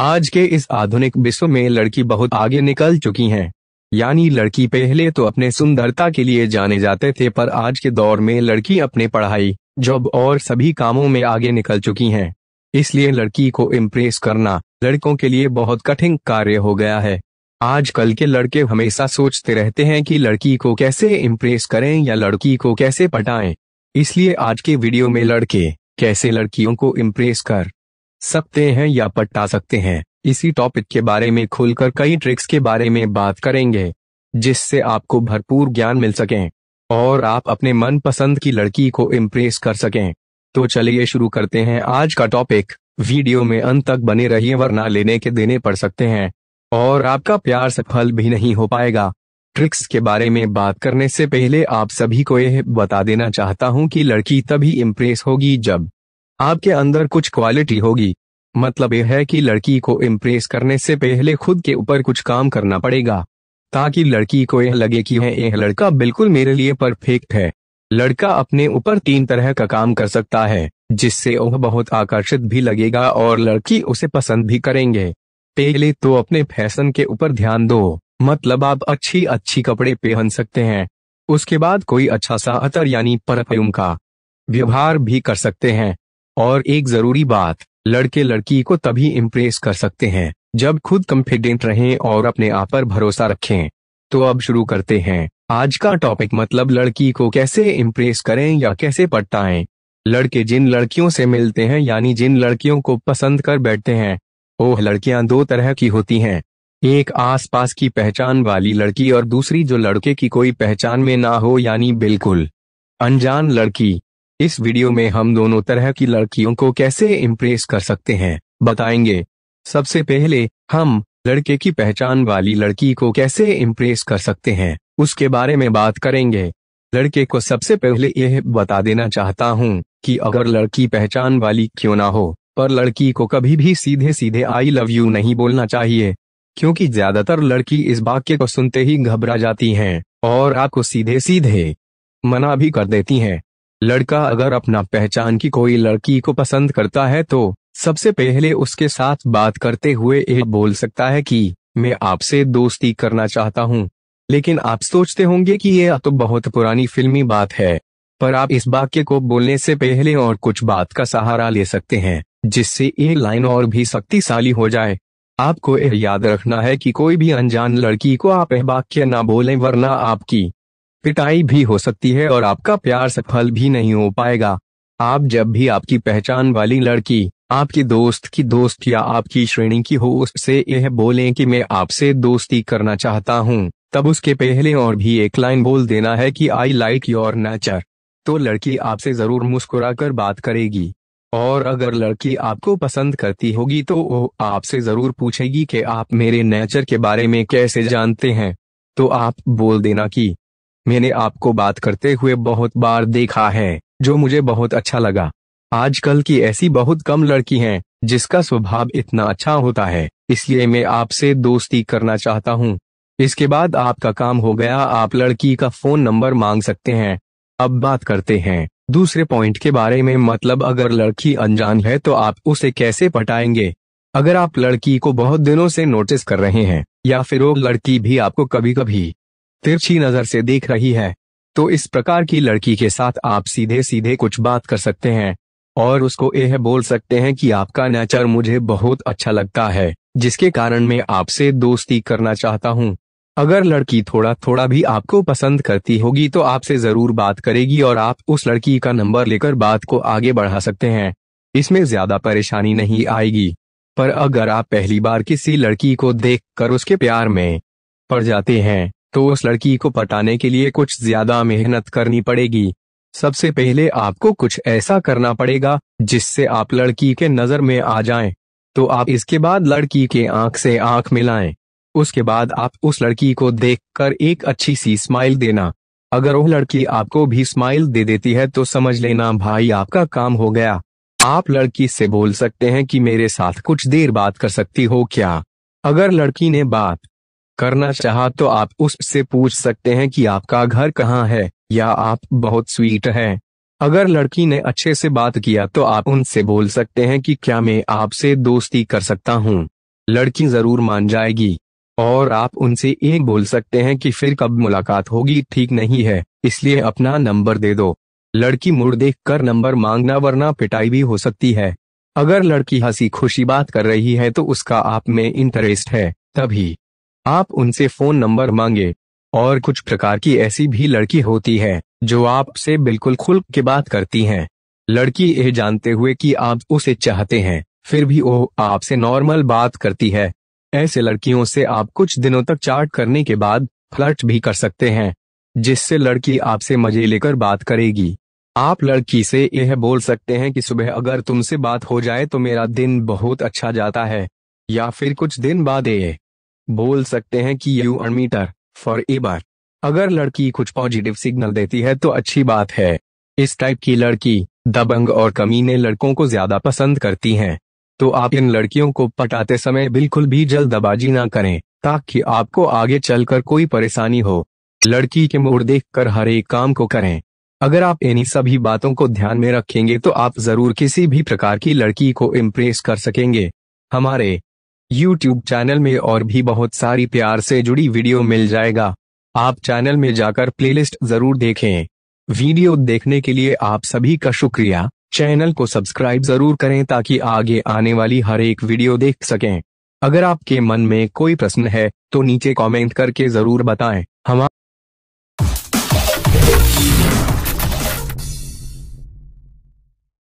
आज के इस आधुनिक विश्व में लड़की बहुत आगे निकल चुकी हैं। यानी लड़की पहले तो अपने सुंदरता के लिए जाने जाते थे पर आज के दौर में लड़की अपने पढ़ाई जॉब और सभी कामों में आगे निकल चुकी हैं। इसलिए लड़की को इम्प्रेस करना लड़कों के लिए बहुत कठिन कार्य हो गया है आजकल के लड़के हमेशा सोचते रहते हैं कि लड़की को कैसे इम्प्रेस करें या लड़की को कैसे पटाएं। इसलिए आज के वीडियो में लड़के कैसे लड़कियों को इम्प्रेस कर सकते हैं या पटा सकते हैं इसी टॉपिक के बारे में खुलकर कई ट्रिक्स के बारे में बात करेंगे जिससे आपको भरपूर ज्ञान मिल सके और आप अपने मन पसंद की लड़की को इम्प्रेस कर सकें तो चलिए शुरू करते हैं आज का टॉपिक वीडियो में अंत तक बने रहिए वरना लेने के देने पड़ सकते हैं और आपका प्यार सफल भी नहीं हो पाएगा ट्रिक्स के बारे में बात करने से पहले आप सभी को यह बता देना चाहता हूं कि लड़की तभी इम्प्रेस होगी जब आपके अंदर कुछ क्वालिटी होगी मतलब यह है कि लड़की को इम्प्रेस करने से पहले खुद के ऊपर कुछ काम करना पड़ेगा ताकि लड़की को यह लगे कि है हाँ, यह लड़का बिल्कुल मेरे लिए परफेक्ट है लड़का अपने ऊपर तीन तरह का काम कर सकता है जिससे वह बहुत आकर्षित भी लगेगा और लड़की उसे पसंद भी करेंगे पहले तो अपने फैशन के ऊपर ध्यान दो मतलब आप अच्छी अच्छी कपड़े पहन सकते हैं उसके बाद कोई अच्छा सा अतर यानी परफ्यूम का व्यवहार भी कर सकते हैं और एक जरूरी बात लड़के लड़की को तभी इम्प्रेस कर सकते हैं जब खुद कॉन्फिडेंट रहें और अपने आप पर भरोसा रखें तो अब शुरू करते हैं आज का टॉपिक मतलब लड़की को कैसे इम्प्रेस करें या कैसे पटाएं लड़के जिन लड़कियों से मिलते हैं यानी जिन लड़कियों को पसंद कर बैठते हैं ओह लड़कियां दो तरह की होती हैं एक आसपास की पहचान वाली लड़की और दूसरी जो लड़के की कोई पहचान में ना हो यानी बिल्कुल अनजान लड़की इस वीडियो में हम दोनों तरह की लड़कियों को कैसे इम्प्रेस कर सकते हैं बताएंगे सबसे पहले हम लड़के की पहचान वाली लड़की को कैसे इम्प्रेस कर सकते हैं उसके बारे में बात करेंगे लड़के को सबसे पहले यह बता देना चाहता हूँ कि अगर लड़की पहचान वाली क्यों ना हो पर लड़की को कभी भी सीधे सीधे आई लव यू नहीं बोलना चाहिए क्योंकि ज्यादातर लड़की इस वाक्य को सुनते ही घबरा जाती हैं और आपको सीधे सीधे मना भी कर देती हैं लड़का अगर अपना पहचान की कोई लड़की को पसंद करता है तो सबसे पहले उसके साथ बात करते हुए यह बोल सकता है कि मैं आपसे दोस्ती करना चाहता हूँ लेकिन आप सोचते होंगे कि यह तो बहुत पुरानी फिल्मी बात है पर आप इस वाक्य को बोलने से पहले और कुछ बात का सहारा ले सकते हैं जिससे ये लाइन और भी शक्तिशाली हो जाए आपको यह याद रखना है कि कोई भी अनजान लड़की को आप यह वाक्य ना बोलें वरना आपकी पिटाई भी हो सकती है और आपका प्यार सफल भी नहीं हो पाएगा आप जब भी आपकी पहचान वाली लड़की आपकी दोस्त की दोस्त या आपकी श्रेणी की हो उससे यह बोलें कि मैं आपसे दोस्ती करना चाहता हूं, तब उसके पहले और भी एक लाइन बोल देना है कि आई लाइक योर नेचर तो लड़की आपसे जरूर मुस्कुरा कर बात करेगी और अगर लड़की आपको पसंद करती होगी तो वो आपसे जरूर पूछेगी कि आप मेरे नेचर के बारे में कैसे जानते हैं तो आप बोल देना की मैंने आपको बात करते हुए बहुत बार देखा है जो मुझे बहुत अच्छा लगा आजकल की ऐसी बहुत कम लड़की हैं जिसका स्वभाव इतना अच्छा होता है इसलिए मैं आपसे दोस्ती करना चाहता हूँ इसके बाद आपका काम हो गया आप लड़की का फोन नंबर मांग सकते हैं अब बात करते हैं दूसरे पॉइंट के बारे में मतलब अगर लड़की अनजान है तो आप उसे कैसे पटाएंगे अगर आप लड़की को बहुत दिनों से नोटिस कर रहे हैं या फिर वो लड़की भी आपको कभी कभी तिरछी नजर से देख रही है तो इस प्रकार की लड़की के साथ आप सीधे सीधे कुछ बात कर सकते हैं और उसको यह बोल सकते हैं कि आपका नेचर मुझे बहुत अच्छा लगता है जिसके कारण मैं आपसे दोस्ती करना चाहता हूँ अगर लड़की थोड़ा थोड़ा भी आपको पसंद करती होगी तो आपसे जरूर बात करेगी और आप उस लड़की का नंबर लेकर बात को आगे बढ़ा सकते हैं इसमें ज्यादा परेशानी नहीं आएगी पर अगर आप पहली बार किसी लड़की को देखकर उसके प्यार में पड़ जाते हैं तो उस लड़की को पटाने के लिए कुछ ज्यादा मेहनत करनी पड़ेगी सबसे पहले आपको कुछ ऐसा करना पड़ेगा जिससे आप लड़की के नजर में आ जाएं। तो आप इसके बाद लड़की के आंख से आंख मिलाएं। उसके बाद आप उस लड़की को देखकर एक अच्छी सी स्माइल देना अगर वो लड़की आपको भी स्माइल दे देती है तो समझ लेना भाई आपका काम हो गया आप लड़की से बोल सकते हैं कि मेरे साथ कुछ देर बात कर सकती हो क्या अगर लड़की ने बात करना चाह तो आप उससे पूछ सकते हैं कि आपका घर कहाँ है या आप बहुत स्वीट हैं। अगर लड़की ने अच्छे से बात किया तो आप उनसे बोल सकते हैं कि क्या मैं आपसे दोस्ती कर सकता हूँ लड़की जरूर मान जाएगी और आप उनसे एक बोल सकते हैं कि फिर कब मुलाकात होगी ठीक नहीं है इसलिए अपना नंबर दे दो लड़की मुड़ देख कर नंबर मांगना वरना पिटाई भी हो सकती है अगर लड़की हंसी खुशी बात कर रही है तो उसका आप में इंटरेस्ट है तभी आप उनसे फोन नंबर मांगे और कुछ प्रकार की ऐसी भी लड़की होती है जो आपसे बिल्कुल खुल के बात करती हैं। लड़की यह जानते हुए कि आप उसे चाहते हैं फिर भी वो आपसे नॉर्मल बात करती है ऐसे लड़कियों से आप कुछ दिनों तक चार्ट करने के बाद फ्लर्ट भी कर सकते हैं जिससे लड़की आपसे मजे लेकर बात करेगी आप लड़की से यह बोल सकते हैं कि सुबह अगर तुमसे बात हो जाए तो मेरा दिन बहुत अच्छा जाता है या फिर कुछ दिन बाद ये बोल सकते हैं कि you are meter for a bar अगर लड़की कुछ पॉजिटिव सिग्नल देती है तो अच्छी बात है इस टाइप की लड़की दबंग और कमीने लड़कों को ज्यादा पसंद करती हैं तो आप इन लड़कियों को पटाते समय बिल्कुल भी जल्दबाजी ना करें ताकि आपको आगे चलकर कोई परेशानी हो लड़की के मोड़ देखकर हर एक काम को करें अगर आप इन्हीं सभी बातों को ध्यान में रखेंगे तो आप जरूर किसी भी प्रकार की लड़की को इम्प्रेस कर सकेंगे हमारे यूट्यूब चैनल में और भी बहुत सारी प्यार से जुड़ी वीडियो मिल जाएगा आप चैनल में जाकर प्लेलिस्ट जरूर देखें वीडियो देखने के लिए आप सभी का शुक्रिया चैनल को सब्सक्राइब जरूर करें ताकि आगे आने वाली हर एक वीडियो देख सकें अगर आपके मन में कोई प्रश्न है तो नीचे कमेंट करके जरूर बताएं हमारे